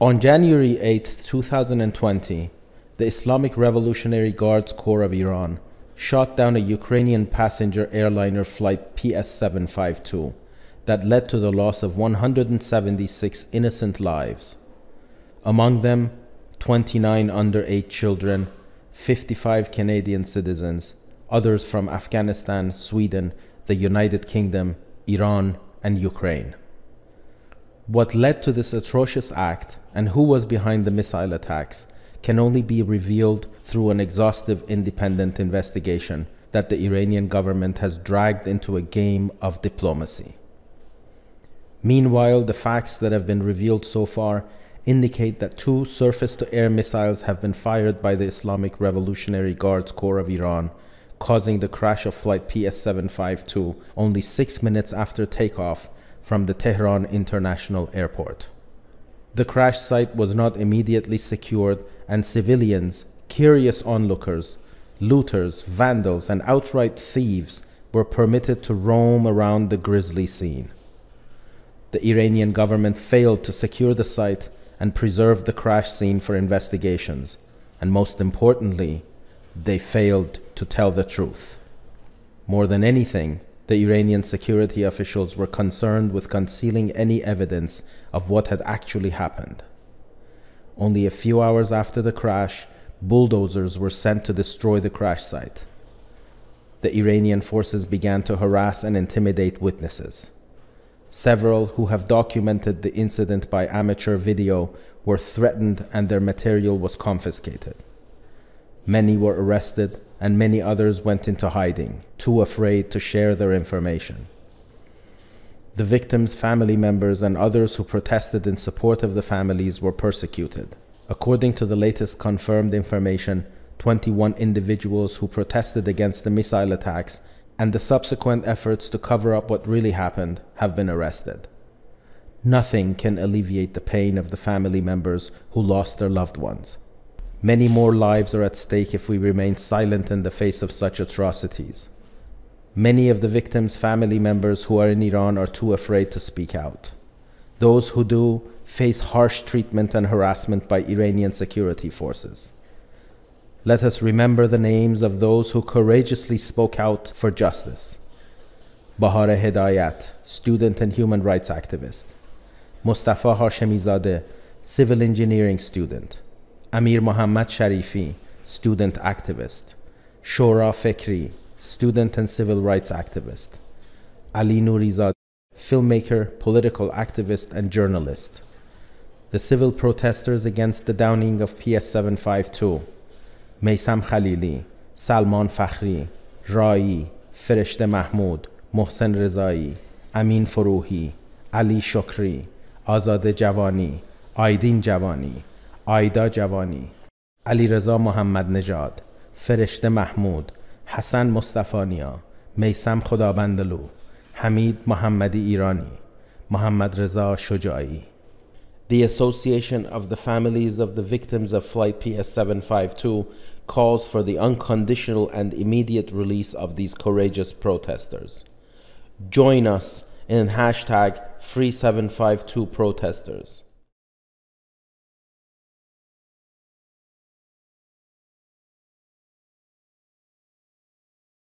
On January 8, 2020, the Islamic Revolutionary Guards Corps of Iran shot down a Ukrainian passenger airliner flight PS752 that led to the loss of 176 innocent lives. Among them, 29 under 8 children, 55 Canadian citizens, others from Afghanistan, Sweden, the United Kingdom, Iran, and Ukraine. What led to this atrocious act and who was behind the missile attacks can only be revealed through an exhaustive independent investigation that the Iranian government has dragged into a game of diplomacy. Meanwhile, the facts that have been revealed so far indicate that two surface to air missiles have been fired by the Islamic Revolutionary Guards Corps of Iran, causing the crash of Flight PS 752 only six minutes after takeoff from the Tehran International Airport. The crash site was not immediately secured, and civilians, curious onlookers, looters, vandals, and outright thieves were permitted to roam around the grisly scene. The Iranian government failed to secure the site and preserve the crash scene for investigations, and most importantly, they failed to tell the truth. More than anything, the Iranian security officials were concerned with concealing any evidence of what had actually happened. Only a few hours after the crash, bulldozers were sent to destroy the crash site. The Iranian forces began to harass and intimidate witnesses. Several who have documented the incident by amateur video were threatened and their material was confiscated. Many were arrested, and many others went into hiding, too afraid to share their information. The victims' family members and others who protested in support of the families were persecuted. According to the latest confirmed information, 21 individuals who protested against the missile attacks and the subsequent efforts to cover up what really happened have been arrested. Nothing can alleviate the pain of the family members who lost their loved ones. Many more lives are at stake if we remain silent in the face of such atrocities. Many of the victims' family members who are in Iran are too afraid to speak out. Those who do face harsh treatment and harassment by Iranian security forces. Let us remember the names of those who courageously spoke out for justice. Bahare Hedayat, student and human rights activist. Mustafa Hashemizadeh, civil engineering student. Amir Mohammad Sharifi, student activist. Shora Fekri, student and civil rights activist. Ali Nourizadeh, filmmaker, political activist, and journalist. The civil protesters against the downing of PS752. Meysam Khalili, Salman Fakhri, Rai, Ferishte Mahmoud, Mohsen Rezai, Amin Furuhi, Ali Shokri, Azad Javani, Aydin Javani, آیدا جوانی علیرضا محمد نژاد فرشته محمود حسن مصطفانیا میسم خدابندلو حمید محمدی ایرانی محمد رضا شجاعی The Association of the Families of the Victims of Flight PS752 calls for the unconditional and immediate release of these courageous protesters. Join us in hashtag 3752 protesters.